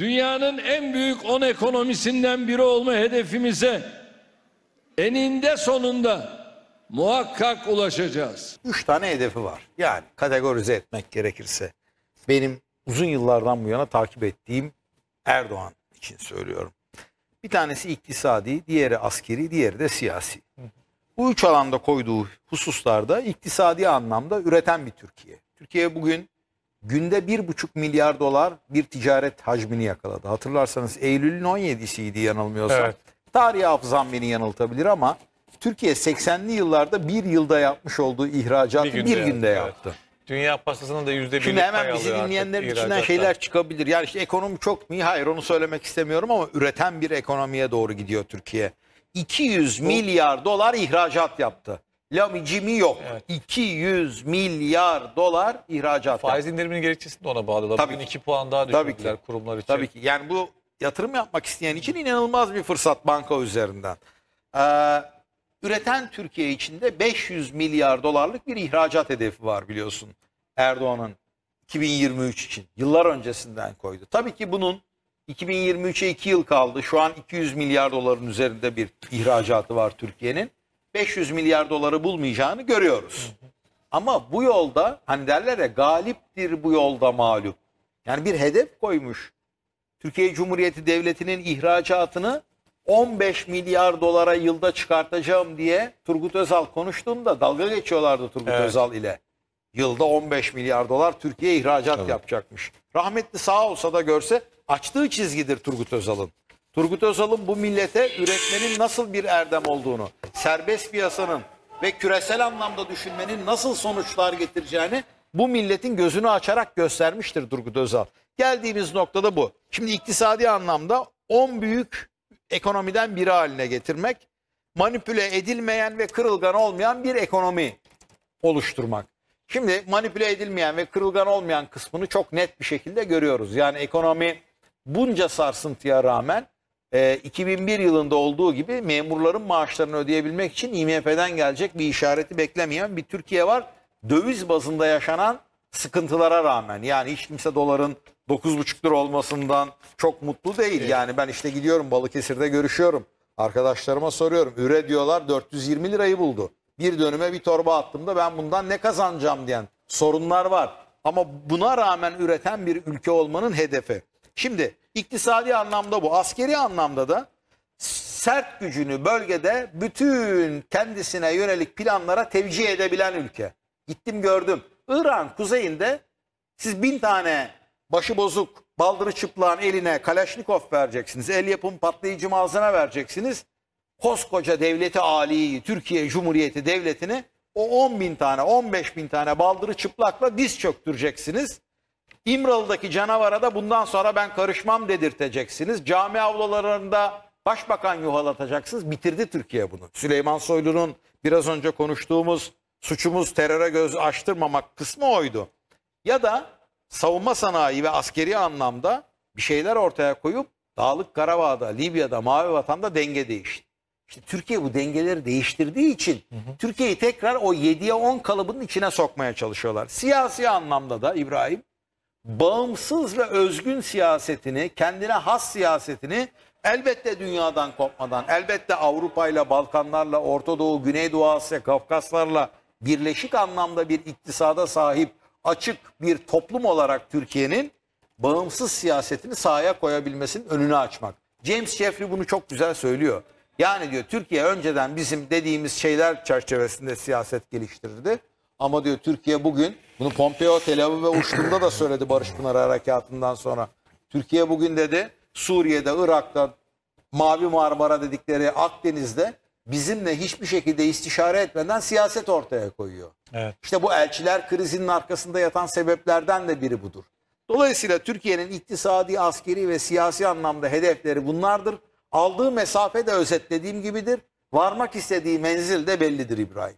dünyanın en büyük 10 ekonomisinden biri olma hedefimize eninde sonunda muhakkak ulaşacağız. Üç tane hedefi var. Yani kategorize etmek gerekirse benim uzun yıllardan bu yana takip ettiğim Erdoğan için söylüyorum. Bir tanesi iktisadi, diğeri askeri, diğeri de siyasi. Bu üç alanda koyduğu hususlarda iktisadi anlamda üreten bir Türkiye. Türkiye bugün günde 1,5 milyar dolar bir ticaret hacmini yakaladı. Hatırlarsanız Eylül'ün 17'siydi yanılmıyorsam. Evet. Tarih hafızam beni yanıltabilir ama Türkiye 80'li yıllarda bir yılda yapmış olduğu ihracatı bir günde, bir günde yaptı. Evet. Dünya pastasının da yüzde Şimdi hemen bizi dinleyenlerin içinden ihracattan. şeyler çıkabilir. Yani işte ekonomi çok mu? Hayır onu söylemek istemiyorum ama üreten bir ekonomiye doğru gidiyor Türkiye. 200 Bu... milyar dolar ihracat yaptı. Lamicimi yok. Evet. 200 milyar dolar ihracat. Faiz yaptı. indiriminin gerekçesini de ona bağlı. Tabii Bugün iki puan daha düşürdüler kurumlar için. Tabii ki. Yani bu yatırım yapmak isteyen için inanılmaz bir fırsat banka üzerinden. Ee, üreten Türkiye içinde 500 milyar dolarlık bir ihracat hedefi var biliyorsun Erdoğan'ın 2023 için. Yıllar öncesinden koydu. Tabii ki bunun 2023'e 2 yıl kaldı. Şu an 200 milyar doların üzerinde bir ihracatı var Türkiye'nin. 500 milyar doları bulmayacağını görüyoruz. Ama bu yolda hani derler ya galiptir bu yolda mağlup. Yani bir hedef koymuş. Türkiye Cumhuriyeti Devleti'nin ihracatını 15 milyar dolara yılda çıkartacağım diye Turgut Özal konuştuğunda dalga geçiyorlardı Turgut evet. Özal ile. Yılda 15 milyar dolar Türkiye ihracat evet. yapacakmış. Rahmetli sağ olsa da görse açtığı çizgidir Turgut Özal'ın. Turgut Özal'ın bu millete üretmenin nasıl bir erdem olduğunu, serbest piyasanın ve küresel anlamda düşünmenin nasıl sonuçlar getireceğini bu milletin gözünü açarak göstermiştir Turgut Özal. Geldiğimiz noktada bu. Şimdi iktisadi anlamda 10 büyük ekonomiden biri haline getirmek, manipüle edilmeyen ve kırılgan olmayan bir ekonomi oluşturmak. Şimdi manipüle edilmeyen ve kırılgan olmayan kısmını çok net bir şekilde görüyoruz. Yani ekonomi bunca sarsıntıya rağmen 2001 ee, yılında olduğu gibi memurların maaşlarını ödeyebilmek için IMF'den gelecek bir işareti beklemeyen bir Türkiye var. Döviz bazında yaşanan sıkıntılara rağmen yani hiç kimse doların 9,5 lira olmasından çok mutlu değil. Evet. Yani ben işte gidiyorum Balıkesir'de görüşüyorum. Arkadaşlarıma soruyorum. Üre diyorlar 420 lirayı buldu. Bir dönüme bir torba attım da ben bundan ne kazanacağım diyen sorunlar var. Ama buna rağmen üreten bir ülke olmanın hedefi. Şimdi iktisadi anlamda bu. Askeri anlamda da sert gücünü bölgede bütün kendisine yönelik planlara tevcih edebilen ülke. Gittim gördüm. İran kuzeyinde siz bin tane başı bozuk, baldırı çıplağın eline kalashnikov vereceksiniz. El yapım patlayıcı malzeme vereceksiniz. Koskoca devleti aliyi, Türkiye Cumhuriyeti devletini o 10 bin tane, 15 bin tane baldırı çıplakla diz çöktüreceksiniz. İmralı'daki canavara da bundan sonra ben karışmam dedirteceksiniz. Cami avlularında başbakan yuhalatacaksınız. Bitirdi Türkiye bunu. Süleyman Soylu'nun biraz önce konuştuğumuz suçumuz teröre göz açtırmamak kısmı oydu. Ya da savunma sanayi ve askeri anlamda bir şeyler ortaya koyup Dağlık Karabağ'da, Libya'da, Mavi Vatan'da denge değişti. İşte Türkiye bu dengeleri değiştirdiği için Türkiye'yi tekrar o 7'ye 10 kalıbının içine sokmaya çalışıyorlar. Siyasi anlamda da İbrahim bağımsız ve özgün siyasetini, kendine has siyasetini elbette dünyadan kopmadan, elbette Avrupa ile Balkanlarla, Orta Doğu, Güneydoğu Asya, Kafkaslarla birleşik anlamda bir iktisada sahip açık bir toplum olarak Türkiye'nin bağımsız siyasetini sahaya koyabilmesinin önünü açmak. James Jeffrey bunu çok güzel söylüyor. Yani diyor Türkiye önceden bizim dediğimiz şeyler çerçevesinde siyaset geliştirirdi. Ama diyor Türkiye bugün bunu Pompeo Tel Aviv'e uçtuğunda da söyledi Barış Pınar harekatından sonra. Türkiye bugün dedi Suriye'de, Irak'ta, Mavi Marmara dedikleri Akdeniz'de bizimle hiçbir şekilde istişare etmeden siyaset ortaya koyuyor. Evet. İşte bu elçiler krizinin arkasında yatan sebeplerden de biri budur. Dolayısıyla Türkiye'nin iktisadi, askeri ve siyasi anlamda hedefleri bunlardır. Aldığı mesafe de özetlediğim gibidir. Varmak istediği menzil de bellidir İbrahim.